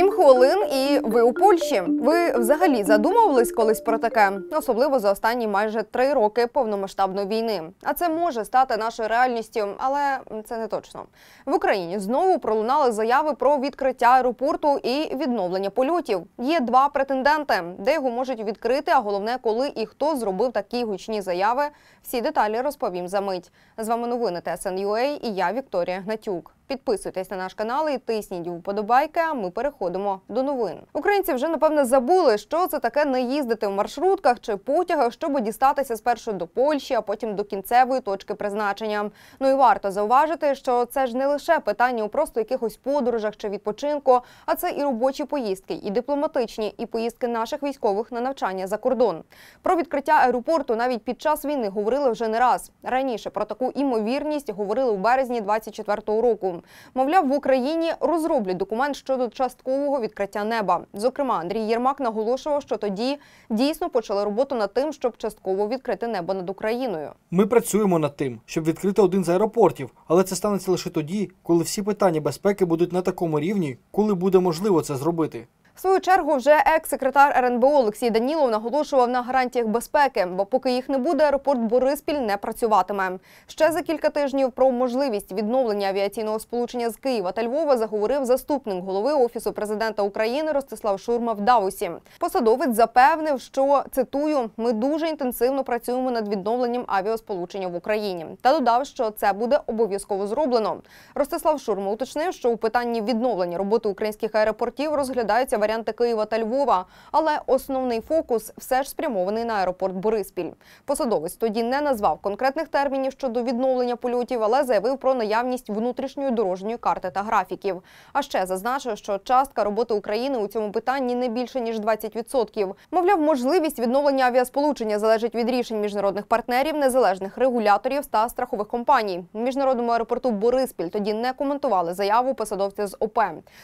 Сім хвилин, і ви у Польщі. Ви взагалі задумувались колись про таке, особливо за останні майже три роки повномасштабної війни. А це може стати нашою реальністю, але це не точно. В Україні знову пролунали заяви про відкриття аеропорту і відновлення польотів. Є два претенденти, де його можуть відкрити. А головне, коли і хто зробив такі гучні заяви. Всі деталі розповім за мить. З вами новини ТСНЮА і я Вікторія Гнатюк. Підписуйтесь на наш канал і тисніть вподобайки. А ми переходимо до новин. Українці вже напевне забули, що це таке не їздити в маршрутках чи потягах, щоб дістатися спершу до Польщі, а потім до кінцевої точки призначення. Ну і варто зауважити, що це ж не лише питання у просто якихось подорожах чи відпочинку, а це і робочі поїздки, і дипломатичні, і поїздки наших військових на навчання за кордон. Про відкриття аеропорту навіть під час війни говорили вже не раз. Раніше про таку імовірність говорили у березні 24-го року. Мовляв, в Україні розроблять документ щодо часткового відкриття неба. Зокрема, Андрій Єрмак наголошував, що тоді дійсно почали роботу над тим, щоб частково відкрити небо над Україною. Ми працюємо над тим, щоб відкрити один з аеропортів, але це станеться лише тоді, коли всі питання безпеки будуть на такому рівні, коли буде можливо це зробити свою чергу вже екс-секретар РНБО Олексій Данілов наголошував на гарантіях безпеки, бо поки їх не буде, аеропорт Бориспіль не працюватиме. Ще за кілька тижнів про можливість відновлення авіаційного сполучення з Києва та Львова заговорив заступник голови офісу президента України Ростислав Шурма в Даусі. Посадовець запевнив, що цитую: ми дуже інтенсивно працюємо над відновленням авіасполучення в Україні та додав, що це буде обов'язково зроблено. Ростислав Шурма уточнив, що у питанні відновлення роботи українських аеропортів розглядаються варіанти варіанти Києва та Львова, але основний фокус все ж спрямований на аеропорт Бориспіль. Посадовець тоді не назвав конкретних термінів щодо відновлення польотів, але заявив про наявність внутрішньої дорожньої карти та графіків. А ще зазначив, що частка роботи України у цьому питанні не більше ніж 20%. Мовляв, можливість відновлення авіасполучення залежить від рішень міжнародних партнерів, незалежних регуляторів та страхових компаній. Міжнародному аеропорту Бориспіль тоді не коментували заяву посадовця з ОП.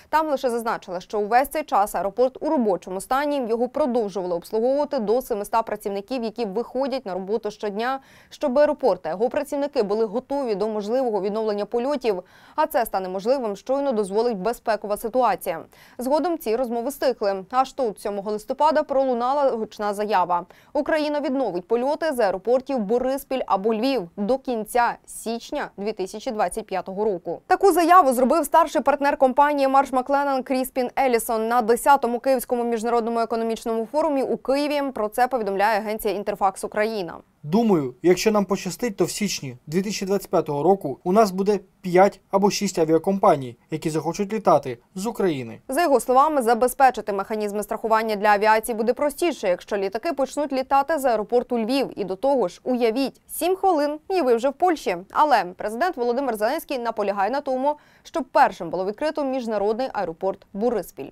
Там лише зазначили, що увесь цей час аеропорт у робочому стані. Його продовжували обслуговувати до 700 працівників, які виходять на роботу щодня, щоб аеропорт та його працівники були готові до можливого відновлення польотів. А це стане можливим, щойно дозволить безпекова ситуація. Згодом ці розмови стихли. Аж тут 7 листопада пролунала гучна заява. Україна відновить польоти з аеропортів Бориспіль або Львів до кінця січня 2025 року. Таку заяву зробив старший партнер компанії Марш Макленан Кріспін Елісон на 10 київському міжнародному економічному форумі у Києві. Про це повідомляє агенція Інтерфакс Україна. Думаю, якщо нам пощастить, то в січні 2025 року у нас буде 5 або 6 авіакомпаній, які захочуть літати з України. За його словами, забезпечити механізми страхування для авіації буде простіше, якщо літаки почнуть літати з аеропорту Львів. І до того ж, уявіть 7 хвилин, і ви вже в Польщі. Але президент Володимир Зеленський наполягає на тому, щоб першим було відкрито міжнародний аеропорт Буриспіль.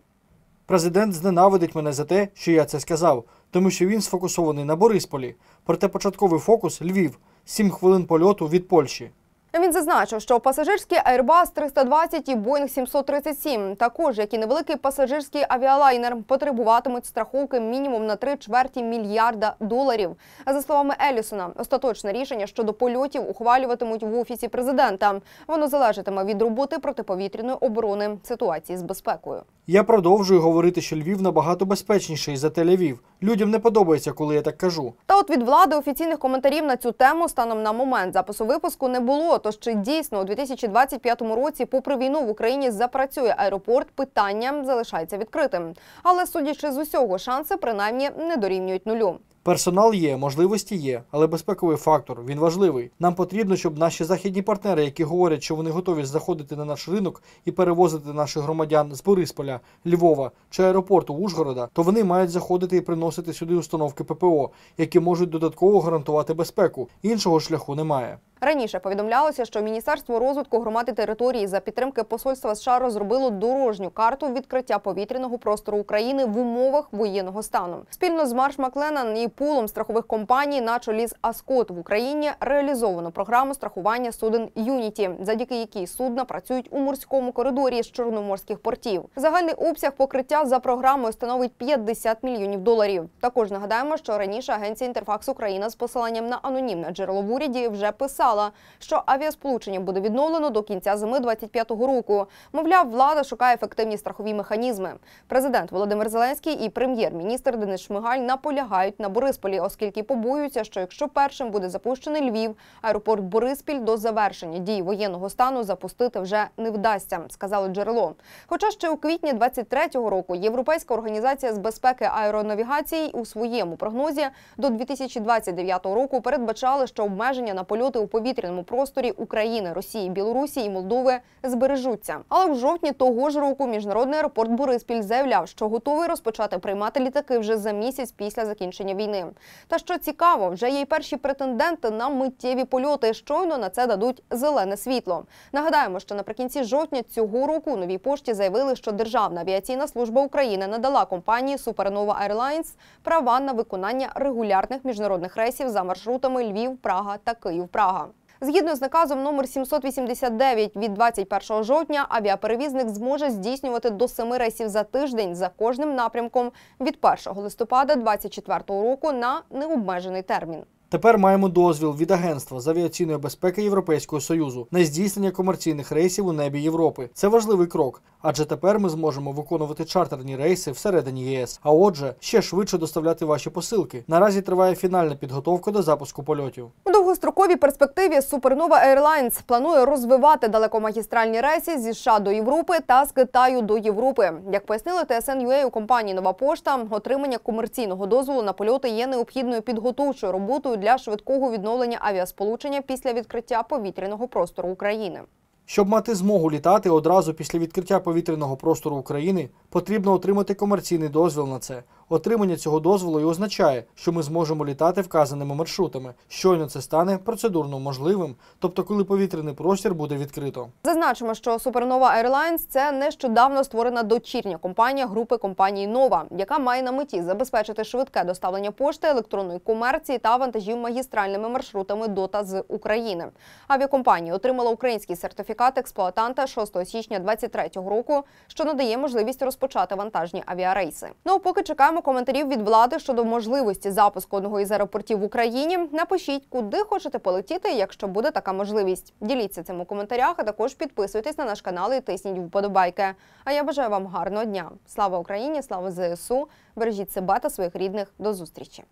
Президент зненавидить мене за те, що я це сказав, тому що він сфокусований на Борисполі. Проте початковий фокус Львів, сім хвилин польоту від Польщі. Ну, він зазначив, що пасажирські Airbus 320 і Boeing 737, також як і невеликий пасажирський авіалайнер, потребуватимуть страховки мінімум на 3 чверті мільярда доларів. За словами Елісона, остаточне рішення щодо польотів ухвалюватимуть в офісі президента. Воно залежатиме від роботи протиповітряної оборони ситуації з безпекою. Я продовжую говорити, що Львів набагато безпечніший за Тель-Авів. Людям не подобається, коли я так кажу. Та от від влади офіційних коментарів на цю тему станом на момент запису випуску не було. Тож чи дійсно у 2025 році, попри війну в Україні запрацює аеропорт, питання залишається відкритим. Але судячи з усього, шанси принаймні не дорівнюють нулю. Персонал є, можливості є, але безпековий фактор він важливий. Нам потрібно, щоб наші західні партнери, які говорять, що вони готові заходити на наш ринок і перевозити наших громадян з Борисполя, Львова чи аеропорту Ужгорода, то вони мають заходити і приносити сюди установки ППО, які можуть додатково гарантувати безпеку. Іншого шляху немає. Раніше повідомлялося, що Міністерство розвитку громади території за підтримки посольства США розробило дорожню карту відкриття повітряного простору України в умовах воєнного стану. Спільно з Марш Макленан і пулом страхових компаній, на чолі з Аскот в Україні, реалізовано програму страхування суден Юніті, завдяки якій судна працюють у морському коридорі з чорноморських портів. Загальний обсяг покриття за програмою становить 50 мільйонів доларів. Також нагадаємо, що раніше агенція інтерфакс Україна з посиланням на анонімне джерело в уряді вже писала заявила, що авіасполучення буде відновлено до кінця зими 25-го року. Мовляв, влада шукає ефективні страхові механізми. Президент Володимир Зеленський і прем'єр-міністр Денис Шмигаль наполягають на Борисполі, оскільки побоюються, що якщо першим буде запущений Львів, аеропорт Бориспіль до завершення дій воєнного стану запустити вже не вдасться, сказало джерело. Хоча ще у квітні 23-го року Європейська організація з безпеки аеронавігації у своєму прогнозі до 2029 року передбачала, що обмеження на польоти у повітря повітряному просторі України, Росії, Білорусі і Молдови збережуться. Але в жовтні того ж року міжнародний аеропорт Бориспіль заявляв, що готовий розпочати приймати літаки вже за місяць після закінчення війни. Та що цікаво, вже є й перші претенденти на миттєві польоти. Щойно на це дадуть зелене світло. Нагадаємо, що наприкінці жовтня цього року у новій пошті заявили, що Державна авіаційна служба України надала компанії Supernova Airlines права на виконання регулярних міжнародних рейсів за маршрутами Львів, Прага та Київ, Прага. Згідно з наказом номер 789 від 21 жовтня, авіаперевізник зможе здійснювати до семи рейсів за тиждень за кожним напрямком від 1 листопада 2024 року на необмежений термін. Тепер маємо дозвіл від Агентства з авіаційної безпеки Європейського союзу на здійснення комерційних рейсів у небі Європи. Це важливий крок, адже тепер ми зможемо виконувати чартерні рейси всередині ЄС. А отже, ще швидше доставляти ваші посилки. Наразі триває фінальна підготовка до запуску польотів. У довгостроковій перспективі Supernova Airlines планує розвивати далекомагістральні рейси зі США до Європи та з Китаю до Європи. Як пояснили TSN.ua у компанії Нова пошта, отримання комерційного дозволу на польоти є необхідною підготовчою роботою для швидкого відновлення авіасполучення після відкриття повітряного простору України. Щоб мати змогу літати одразу після відкриття повітряного простору України, потрібно отримати комерційний дозвіл на це. Отримання цього дозволу і означає, що ми зможемо літати вказаними маршрутами. Щойно це стане процедурно можливим, тобто, коли повітряний простір буде відкрито. Зазначимо, що Supernova Airlines – це нещодавно створена дочірня компанія групи компанії Нова, яка має на меті забезпечити швидке доставлення пошти електронної комерції та вантажів магістральними маршрутами до та з України. Авіакомпанія отримала український сертифікат експлуатанта 6 січня 2023 року, що надає можливість розпочати вантажні авіарейси. Ну поки чекаємо чекаємо коментарів від влади щодо можливості запуску одного із аеропортів в Україні. Напишіть, куди хочете полетіти, якщо буде така можливість. Діліться цим у коментарях, а також підписуйтесь на наш канал і тисніть вподобайки. А я бажаю вам гарного дня. Слава Україні! Слава ЗСУ! Бережіть себе та своїх рідних. До зустрічі!